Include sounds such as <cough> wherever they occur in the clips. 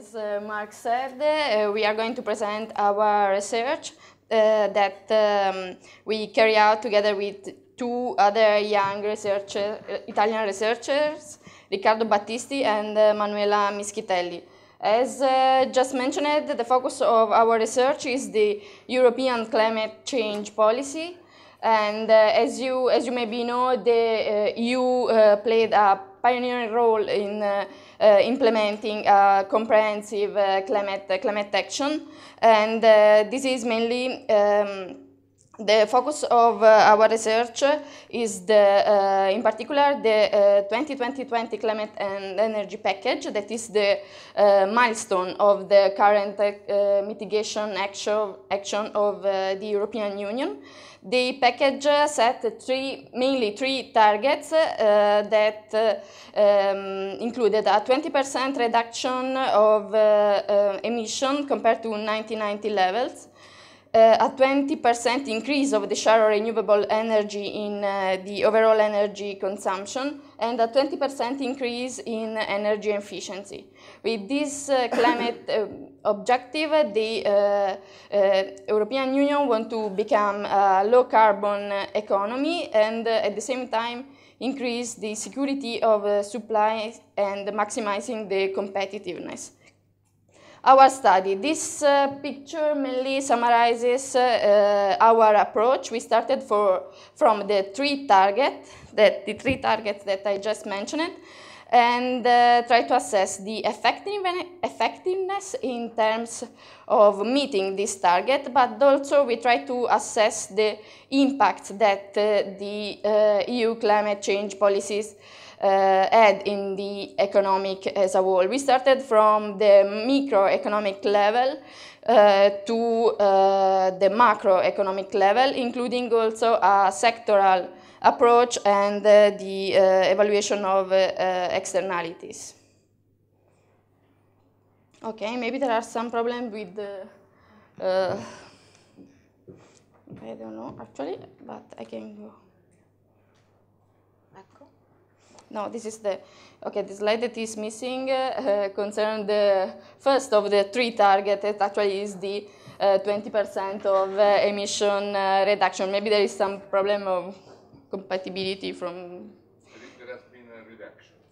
As uh, Mark said, uh, we are going to present our research uh, that um, we carry out together with two other young researcher, uh, Italian researchers, Riccardo Battisti and uh, Manuela Mischitelli. As uh, just mentioned, the focus of our research is the European climate change policy. And as, you, as you maybe know, the EU played a pioneering role in uh, uh, implementing uh, comprehensive climate, climate action. And this is mainly um, the focus of uh, our research is the, uh, in particular the 2020-20 uh, climate and energy package that is the milestone of the current mitigation action, action of the European Union. The package uh, set three, mainly three targets uh, that uh, um, included a 20% reduction of uh, emission compared to 1990 levels, a 20% increase of the share of renewable energy in the overall energy consumption, and a 20% increase in energy efficiency. With this climate objective, the uh, uh, European Union want to become a low carbon economy and uh, at the same time increase the security of uh, supply and maximizing the competitiveness. Our study. This uh, picture mainly summarizes uh, our approach. We started for, from the three targets, that the three targets that I just mentioned and uh, try to assess the effectiveness in terms of meeting this target, but also we try to assess the impact that uh, the uh, EU climate change policies uh, in the economic as a whole. We started from the microeconomic level uh, to uh, the macroeconomic level, including also a sectoral approach and uh, the uh, evaluation of uh, externalities. Okay, maybe there are some problems with the, uh, I don't know actually, but I can go. No, this is the, okay, the slide that is missing uh, <laughs> the first of the three targets it actually is the 20% uh, of uh, emission reduction. Maybe there is some problem of compatibility from.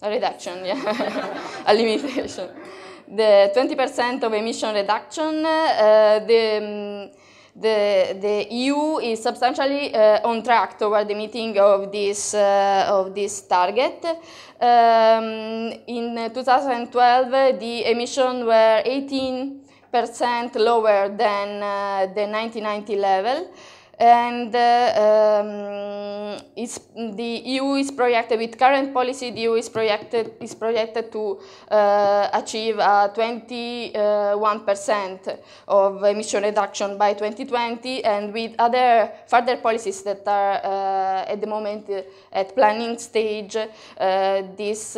a reduction. A yeah, <laughs> a limitation. The 20% of emission reduction, uh, the, um, the, the EU is substantially uh, on track toward the meeting of this, uh, of this target. Um, in 2012, the emissions were 18% lower than uh, the 1990 level and uh, um, the EU is projected with current policy. The EU is projected is projected to uh, achieve 21% uh, of emission reduction by 2020, and with other further policies that are at the moment at planning stage, this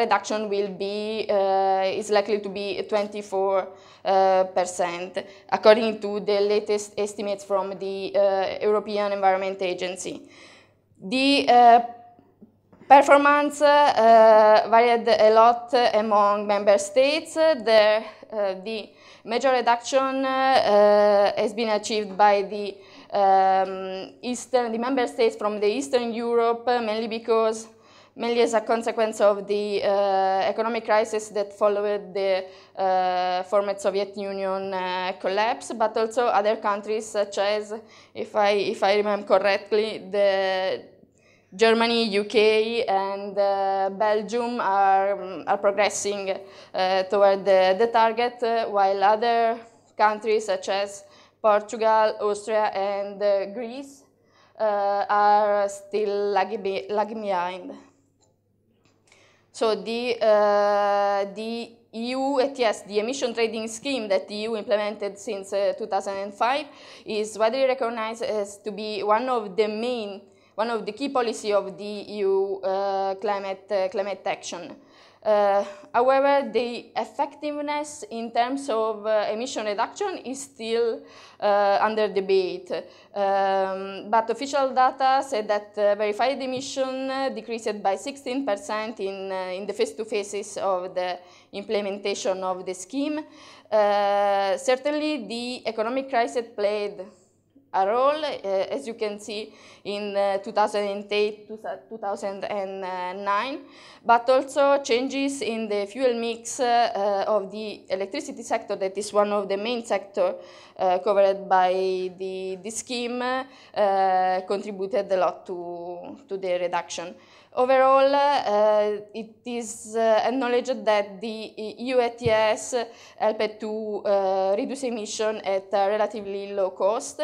reduction will be is likely to be 24. Uh, percent, according to the latest estimates from the uh, European Environment Agency. The uh, Performance uh, varied a lot among member states. The, uh, the major reduction uh, has been achieved by the um, eastern, the member states from the Eastern Europe, mainly because mainly as a consequence of the uh, economic crisis that followed the uh, former Soviet Union uh, collapse, but also other countries such as, if I, if I remember correctly, the Germany, UK, and uh, Belgium are, are progressing uh, toward the, the target, uh, while other countries such as Portugal, Austria, and Greece are still lagging, lagging behind. So the, uh, the EU ETS, the emission trading scheme that the EU implemented since uh, 2005, is widely recognized as to be one of the main, one of the key policy of the EU uh, climate, uh, climate action. Uh, however, the effectiveness in terms of uh, emission reduction is still uh, under debate. Um, but official data said that uh, verified emission decreased by 16% in, uh, in the first two phases of the implementation of the scheme. Uh, certainly, the economic crisis played a role, uh, as you can see in uh, eh, 2008, 2009, but also changes in the fuel mix uh, of the electricity sector that is one of the main sectors. uh, covered by the, the scheme uh, contributed a lot to, to the reduction. Overall, uh, it is uh, acknowledged that the EU ETS helped to uh, reduce emission at a relatively low cost.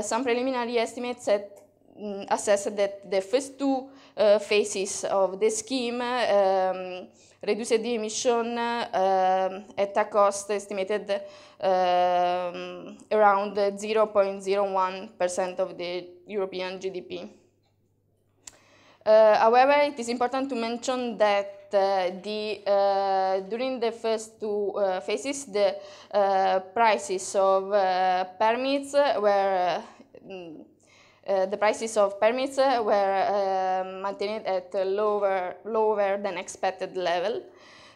some preliminary estimates at Mm, assess assessed that the first two uh, phases of the scheme um, reduced the emission uh, at a cost estimated um, around 0.01% of the European GDP. Uh, however, it is important to mention that uh, the, uh, during the first two uh, phases, the uh, prices of uh, permits were mm, uh, the prices of permits uh, were um, maintained at a lower, lower than expected level.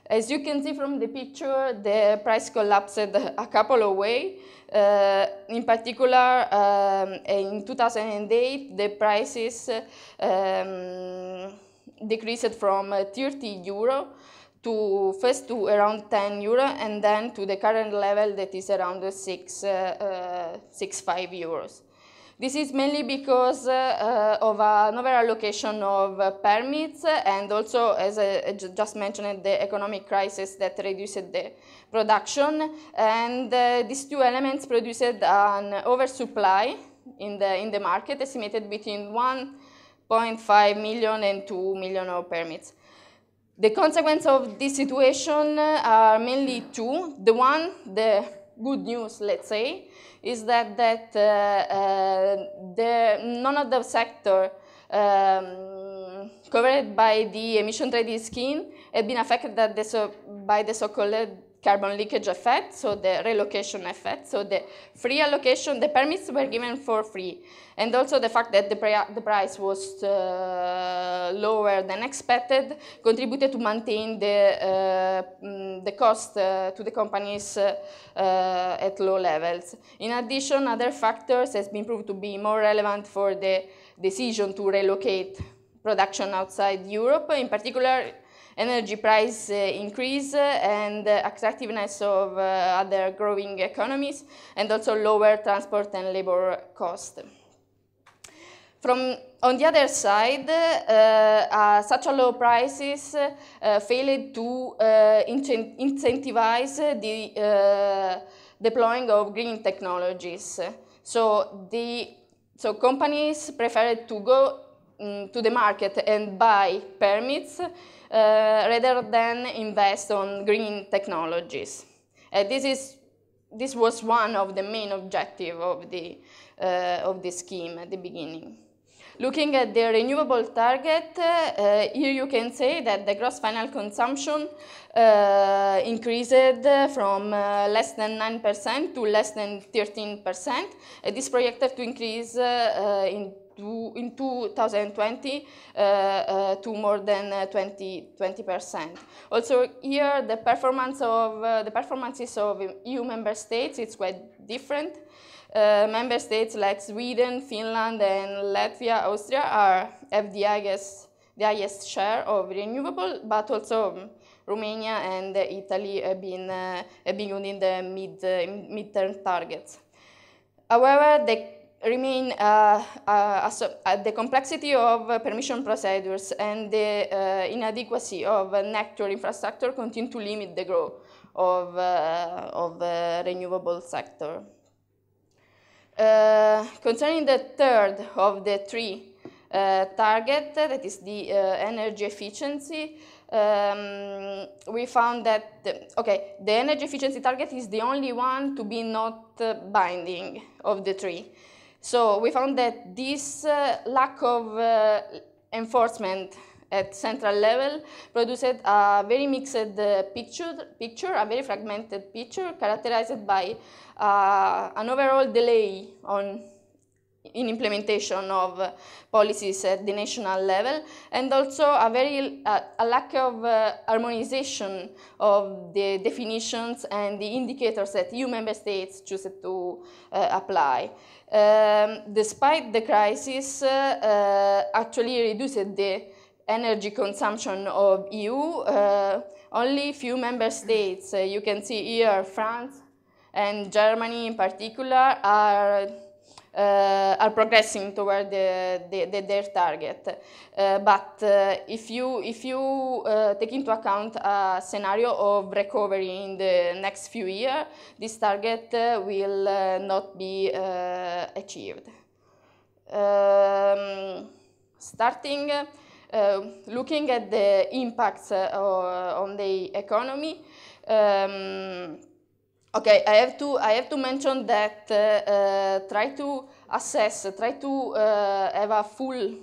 As you can see from the picture, the price collapsed a couple of ways. Uh, in particular, um, in 2008, the prices um, decreased from uh, 30 euro to first to around 10 euro and then to the current level that is around 6, uh, uh, 6 5 euros. This is mainly because uh, of an uh, allocation of uh, permits and also, as I just mentioned, the economic crisis that reduced the production. And these two elements produced an oversupply in the, in the market, estimated between 1.5 million and 2 million of permits. The consequence of this situation are mainly two. The one, the good news, let's say, is that, that uh, uh, the, none of the sector um, covered by the emission trading scheme have been affected the so, by the so-called carbon leakage effect, so the relocation effect, so the free allocation, the permits were given for free, and also the fact that the, the price was uh, lower than expected contributed to maintain the, uh, mm, the cost uh, to the companies uh, uh, at low levels. In addition, other factors has been proved to be more relevant for the decision to relocate production outside Europe, in particular energy price uh, increase and attractiveness of uh, other growing economies, and also lower transport and labor cost. From, on the other side, uh, uh, such a low prices uh, failed to uh, incentivize the deploying of green technologies. So the so companies preferred to go Mm, to the market and buy permits uh, rather than invest on green technologies. Uh, this, is, this was one of the main objectives of, the, uh, of the scheme at the beginning. Looking at the renewable target, uh, here you can say that the gross final consumption uh, increased from uh, less than 9% to less than 13%. this projected to increase in to, in 2020 uh, uh, to more than uh, 20 percent. Also here the performance of the performances of EU member states it's quite different. Uh, member states like Sweden, Finland, and Latvia, Austria are have the highest, the highest share of renewable, but also um, Romania and Italy have been, uh, have been within the mid, uh, mid-term targets. However, the remain uh, uh, uh, the complexity of permission procedures and the inadequacy of network infrastructure continue to limit the growth of, of the renewable sector. concerning the third of the three uh, target, that is the uh, energy efficiency, um, we found that, okay, the energy efficiency target is the only one to be not uh, binding of the three. So we found that this uh, lack of uh, enforcement at central level produced a very mixed uh, picture, picture, a very fragmented picture characterized by uh, an overall delay on in implementation of policies at the national level and also a very uh, a lack of uh, harmonization of the definitions and the indicators that EU member states choose to uh, apply. Um, despite the crisis, uh, uh, actually reduced the energy consumption of EU. only few member states, you can see here France and Germany in particular, are uh, are progressing toward the, the, the, their target. Uh, but uh, if you, if you take into account a scenario of recovery in the next few years, this target will not be achieved. Um, starting uh, looking at the impacts uh, on the economy, um, Okay, I have to I have to mention that uh, uh, try to assess, try to uh, have a full,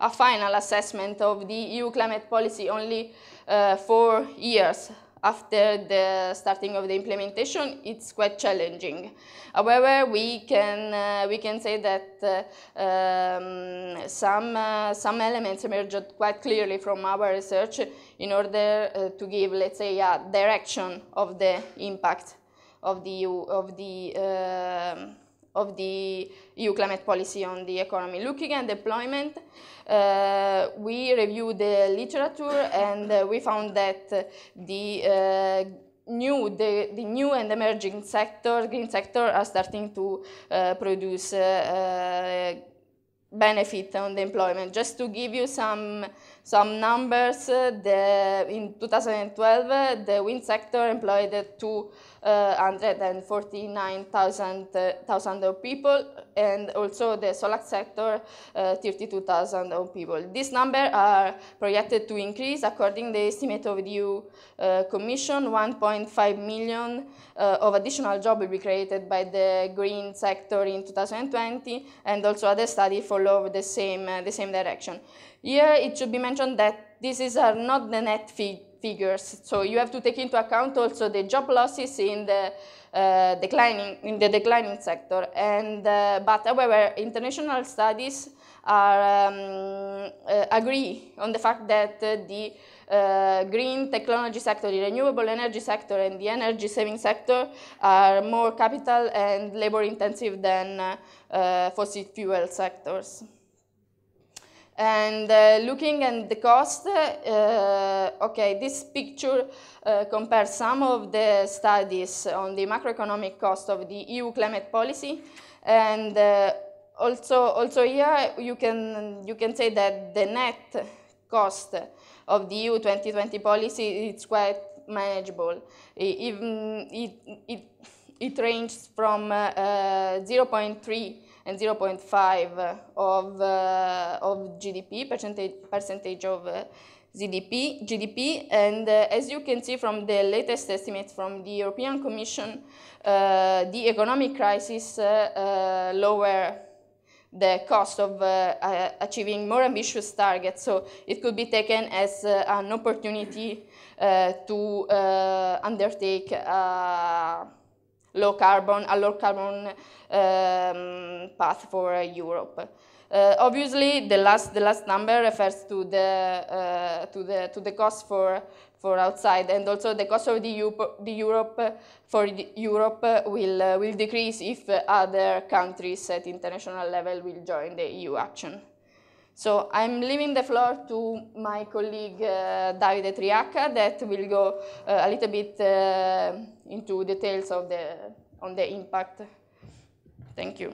a final assessment of the EU climate policy only uh, four years after the starting of the implementation. It's quite challenging. However, we can uh, we can say that uh, um, some some elements emerged quite clearly from our research in order to give, let's say, a direction of the impact of the EU, of the um, of the EU climate policy on the economy. Looking at deployment, uh, we reviewed the literature and uh, we found that the uh, new the, the new and emerging sector green sector are starting to uh, produce uh, benefit on the employment. Just to give you some, some numbers, the, in 2012, the wind sector employed two uh, 149,000 uh, people, and also the solar sector, uh, 32,000 people. These numbers are projected to increase according to the estimate of the EU Commission, 1.5 million of additional jobs will be created by the green sector in 2020, and also other studies follow the same, the same direction. Here, it should be mentioned that these are not the net figures figures. So you have to take into account also the job losses in the uh, declining in the declining sector. And uh, but however, international studies are um, uh, agree on the fact that uh, the uh, green technology sector, the renewable energy sector, and the energy saving sector are more capital and labor intensive than uh, fossil fuel sectors. And uh, looking at the cost, uh, okay, this picture uh, compares some of the studies on the macroeconomic cost of the EU climate policy. And uh, also, also here you can, you can say that the net cost of the EU 2020 policy is quite manageable. It, it, it, it ranges from uh, uh, 0.3 and 0.5 of, uh, of GDP, percentage, percentage of uh, GDP, GDP. And uh, as you can see from the latest estimates from the European Commission, uh, the economic crisis uh, uh, lower the cost of achieving more ambitious targets. So it could be taken as an opportunity to undertake low carbon, a low carbon um, path for Europe. Uh, obviously, the last the last number refers to the uh, to the to the cost for for outside, and also the cost of the Europe, the Europe for the Europe will uh, will decrease if other countries at international level will join the EU action. So I'm leaving the floor to my colleague uh, Davide Triacca that will go uh, a little bit uh, into details of the, on the impact. Thank you.